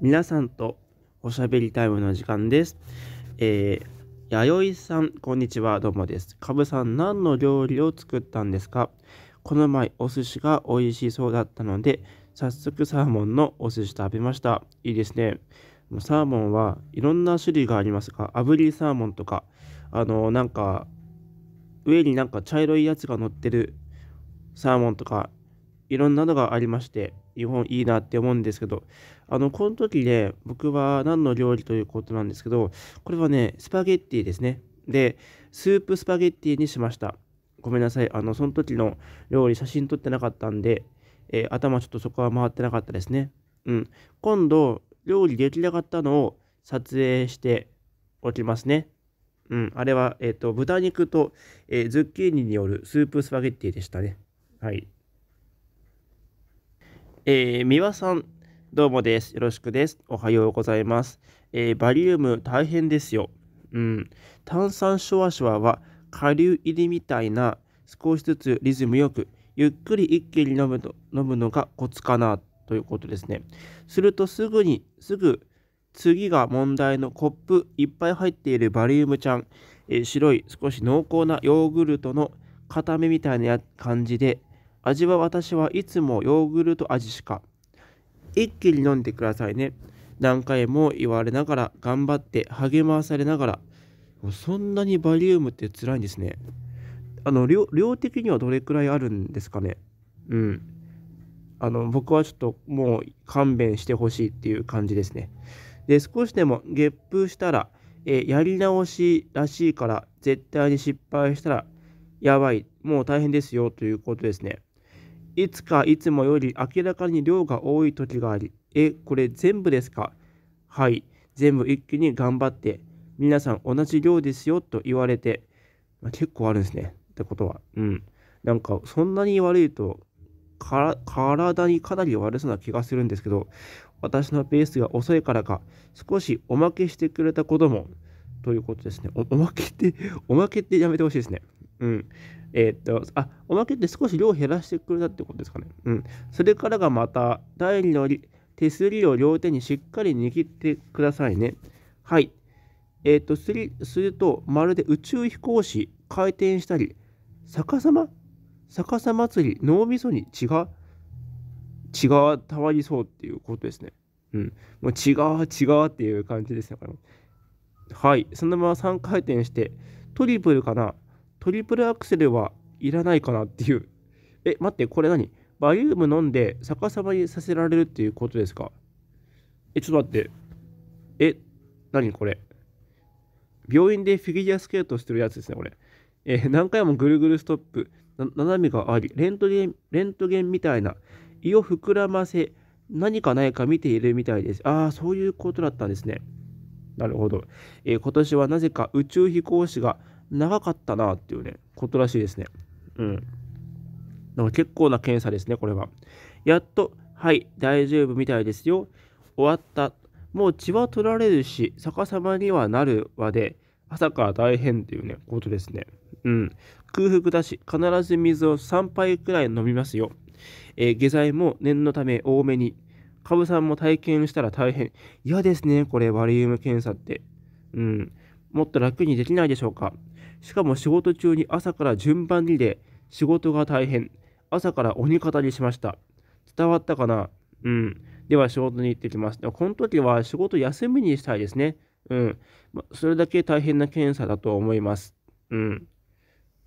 皆さんとおしゃべりタイムの時間です。えー、弥生さん、こんにちは、どうもです。かぶさん、何の料理を作ったんですかこの前、お寿司が美味しそうだったので、早速サーモンのお寿司食べました。いいですね。サーモンはいろんな種類がありますが、炙りサーモンとか、あの、なんか、上になんか茶色いやつが乗ってるサーモンとか、いろんなのがありまして、日本いいなって思うんですけど、あの、この時ね、僕は何の料理ということなんですけど、これはね、スパゲッティですね。で、スープスパゲッティにしました。ごめんなさい。あの、その時の料理写真撮ってなかったんで、えー、頭ちょっとそこは回ってなかったですね。うん。今度、料理出来上がったのを撮影しておきますね。うん。あれは、えっ、ー、と、豚肉と、えー、ズッキーニによるスープスパゲッティでしたね。はい。えー、三輪さん、どうもです。よろしくです。おはようございます。えー、バリウム大変ですよ。うん。炭酸シュワシュワは下流入りみたいな少しずつリズムよくゆっくり一気に飲むと飲むのがコツかなということですね。するとすぐにすぐ次が問題のコップいっぱい入っているバリウムちゃん、えー、白い少し濃厚なヨーグルトの固めみたいな感じで味は私はいつもヨーグルト味しか一気に飲んでくださいね。何回も言われながら、頑張って励まされながら、そんなにバリウムって辛いんですね。あの量量的にはどれくらいあるんですかねうん。あの僕はちょっともう勘弁してほしいっていう感じですね。で少しでもゲップしたら、えやり直しらしいから絶対に失敗したらやばいもう大変ですよということですね。いつかいつもより明らかに量が多い時があり、え、これ全部ですかはい、全部一気に頑張って、皆さん同じ量ですよと言われて、まあ、結構あるんですね。ってことは。うん。なんか、そんなに悪いと、体にかなり悪そうな気がするんですけど、私のペースが遅いからか、少しおまけしてくれたことも、ということですね。おまけって、おまけってやめてほしいですね。うん。えー、っと、あ、おまけって少し量を減らしてくれたってことですかね。うん。それからがまた、第2の手すりを両手にしっかり握ってくださいね。はい。えー、っと、すり、すると、まるで宇宙飛行士、回転したり、逆さま逆さまつり、脳みそに血が、血がたわりそうっていうことですね。うん。もう違う、違うっていう感じですね。はい。そのまま3回転して、トリプルかなトリプルアクセルはいらないかなっていう。え、待って、これ何バリウム飲んで逆さまにさせられるっていうことですかえ、ちょっと待って。え、何これ病院でフィギュアスケートしてるやつですね、これ。え何回もぐるぐるストップ、斜めがあり、レントゲン、レントゲンみたいな、胃を膨らませ、何かないか見ているみたいです。ああ、そういうことだったんですね。なるほど。えー、今年はなぜか宇宙飛行士が長かったなっていうね、ことらしいですね。うん。だから結構な検査ですね、これは。やっと、はい、大丈夫みたいですよ。終わった。もう血は取られるし、逆さまにはなるわで、朝から大変っていうね、ことですね。うん。空腹だし、必ず水を3杯くらい飲みますよ。えー、下剤も念のため多めに。カブさんも体験したら大変。嫌ですね、これ、バリウム検査って。うん。もっと楽にできないでしょうか。しかも仕事中に朝から順番にで仕事が大変。朝から鬼語りしました。伝わったかなうん。では仕事に行ってきます。この時は仕事休みにしたいですね。うん。ま、それだけ大変な検査だと思います。うん。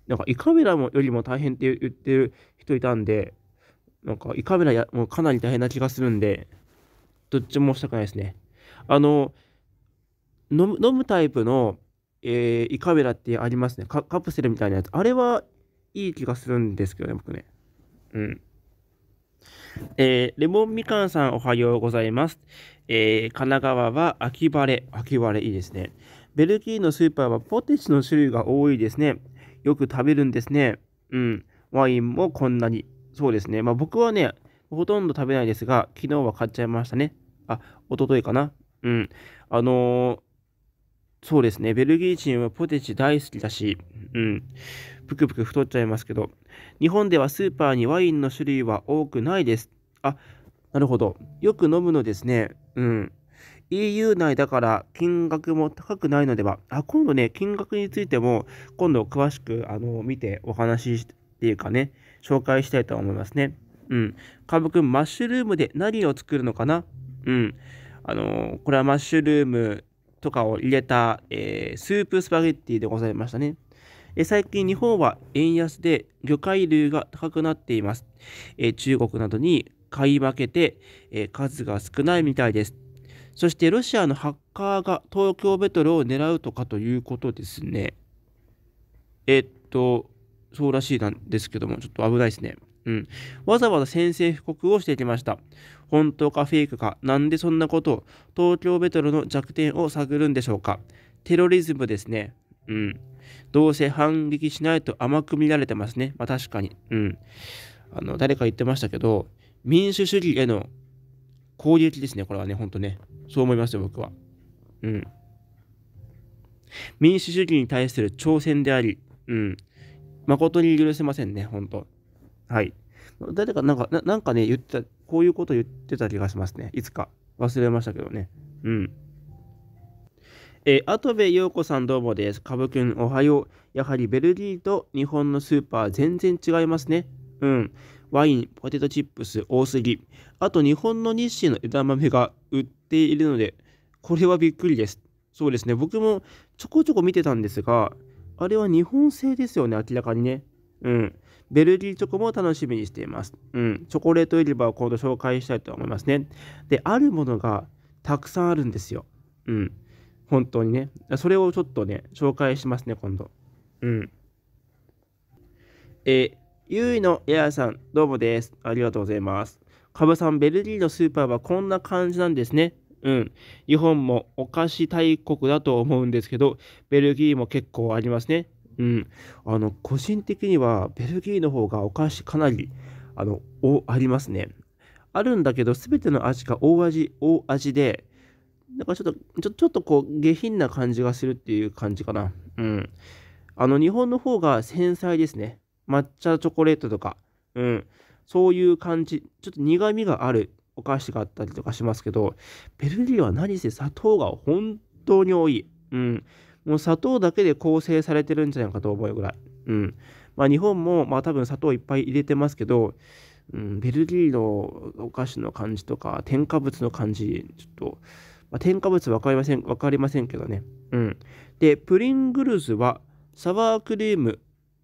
なんか胃カメラもよりも大変って言ってる人いたんで、なんか胃カメラやもうかなり大変な気がするんで、どっちもしたくないですね。あの、飲むタイプのえー、胃カメラってありますねカ。カプセルみたいなやつ。あれはいい気がするんですけどね、僕ね。うん。えー、レモンみかんさんおはようございます。えー、神奈川は秋晴れ。秋晴れいいですね。ベルギーのスーパーはポテチの種類が多いですね。よく食べるんですね。うん。ワインもこんなに。そうですね。まあ僕はね、ほとんど食べないですが、昨日は買っちゃいましたね。あ、おとといかな。うん。あのーそうですね、ベルギー人はポテチ大好きだし、うん、ぷくぷく太っちゃいますけど、日本ではスーパーにワインの種類は多くないです。あ、なるほど。よく飲むのですね。うん。EU 内だから金額も高くないのでは。あ、今度ね、金額についても、今度詳しく、あの、見てお話しっていうかね、紹介したいと思いますね。うん。カブくん、マッシュルームで何を作るのかなうん。あのー、これはマッシュルームとかを入れた、えー、スープスパゲッティでございましたね。え最近日本は円安で魚介類が高くなっています。え中国などに買い負けて、え数が少ないみたいです。そしてロシアのハッカーが東京メトロを狙うとかということですね。えっと、そうらしいなんですけども、ちょっと危ないですね。うん。わざわざ宣戦布告をしてきました。本当かフェイクか、なんでそんなことを、東京メトロの弱点を探るんでしょうか。テロリズムですね。うん。どうせ反撃しないと甘く見られてますね。まあ確かに。うん。あの、誰か言ってましたけど、民主主義への攻撃ですね。これはね、ほんとね。そう思いますよ、僕は。うん。民主主義に対する挑戦であり、うん。誠に許せませんね、ほんと。はい。誰か、なんか、なんかね、言ってた、こういうこと言ってた気がしますね。いつか。忘れましたけどね。うん。えー、跡部陽子さんどうもです。かぶくんおはよう。やはりベルギーと日本のスーパー全然違いますね。うん。ワイン、ポテトチップス多すぎ。あと日本の日清の枝豆が売っているので、これはびっくりです。そうですね。僕もちょこちょこ見てたんですが、あれは日本製ですよね、明らかにね。うん。ベルギーチョコも楽しみにしています。うん、チョコレート売り場を今度紹介したいと思いますね。で、あるものがたくさんあるんですよ。うん、本当にね。それをちょっとね、紹介しますね、今度。うん。えゆいのエアさん、どうもです。ありがとうございます。かぶさん、ベルギーのスーパーはこんな感じなんですね。うん。日本もお菓子大国だと思うんですけど、ベルギーも結構ありますね。うん、あの個人的にはベルギーの方がお菓子かなりあのおありますね。あるんだけど全ての味が大味大味でなんかちょっとちょっとこう下品な感じがするっていう感じかな。うん、あの日本の方が繊細ですね。抹茶チョコレートとか、うん、そういう感じちょっと苦みがあるお菓子があったりとかしますけどベルギーは何せ砂糖が本当に多い。うんもう砂糖だけで構成されてるんじゃないかと思うぐらい。うん。まあ日本も、まあ多分砂糖いっぱい入れてますけど、うん、ベルギーのお菓子の感じとか、添加物の感じ、ちょっと、まあ、添加物分かりません、分かりませんけどね。うん。で、プリングルズは、サワークリーム、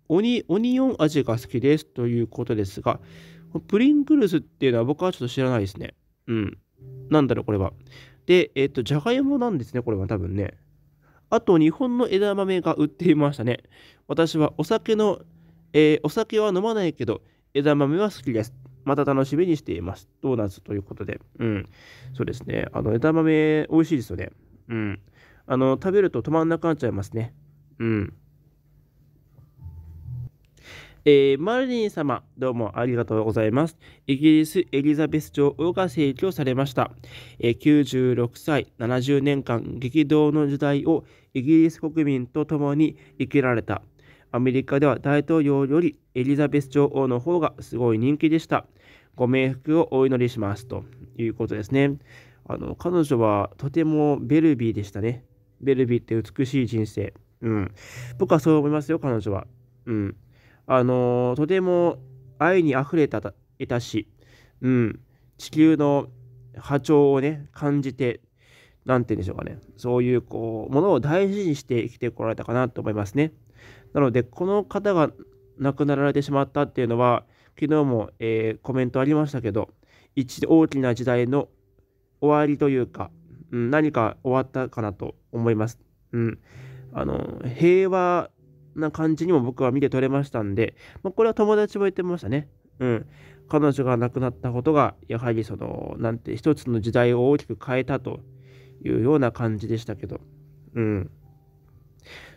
オニオニオン味が好きですということですが、プリングルズっていうのは僕はちょっと知らないですね。うん。なんだろう、これは。で、えっ、と、じゃがいもなんですね、これは多分ね。あと日本の枝豆が売っていましたね。私はお酒の、えー、お酒は飲まないけど、枝豆は好きです。また楽しみにしています。ドーナツということで。うん。そうですね。あの、枝豆、美味しいですよね。うん。あの、食べると止まんなくなっちゃいますね。うん。えー、マルディン様、どうもありがとうございます。イギリス、エリザベス女王が逝去されました。えー、96歳、70年間、激動の時代をイギリス国民と共に生きられた。アメリカでは大統領よりエリザベス女王の方がすごい人気でした。ご冥福をお祈りしますということですね。あの彼女はとてもベルビーでしたね。ベルビーって美しい人生。うん。僕はそう思いますよ、彼女は。うん。あのとても愛にあふれたいたし、うん。地球の波長をね、感じて、何て言うんでしょうかね、そういうこう、ものを大事にして生きてこられたかなと思いますね。なので、この方が亡くなられてしまったっていうのは、昨日も、えー、コメントありましたけど、一大きな時代の終わりというか、うん、何か終わったかなと思います。うん、あの平和な感じにも僕は見て取れましたんで、まあ、これは友達も言ってましたね。うん、彼女が亡くなったことが、やはりその、なんて、一つの時代を大きく変えたというような感じでしたけど。うん。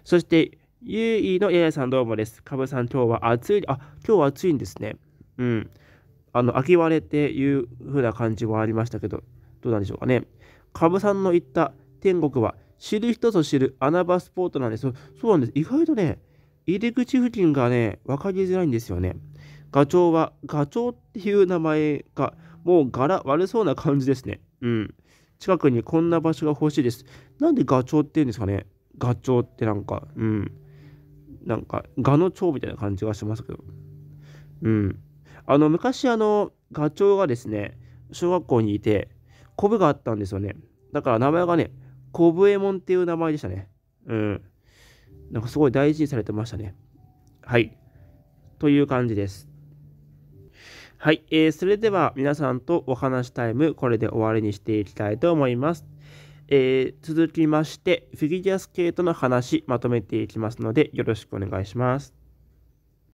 そして、ゆいのややさんどうもです。かぶさん今日は暑い、あ、今日は暑いんですね。うん。あの、秋晴れっていう風な感じはありましたけど、どうなんでしょうかね。かぶさんの言った天国は知る人ぞ知る穴場スポットなんですよ。そうなんです。意外とね、入り口付近がね、分かりづらいんですよね。ガチョウは、ガチョウっていう名前が、もう柄悪そうな感じですね。うん。近くにこんな場所が欲しいです。なんでガチョウって言うんですかねガチョウってなんか、うん。なんか、ガの蝶みたいな感じがしますけど。うん。あの、昔、あの、ガチョウがですね、小学校にいて、コブがあったんですよね。だから名前がね、コブエモンっていう名前でしたね。うん。なんかすごい大事にされてましたね。はい。という感じです。はい、えー、それでは皆さんとお話タイム、これで終わりにしていきたいと思います。えー、続きまして、フィギュアスケートの話、まとめていきますので、よろしくお願いします。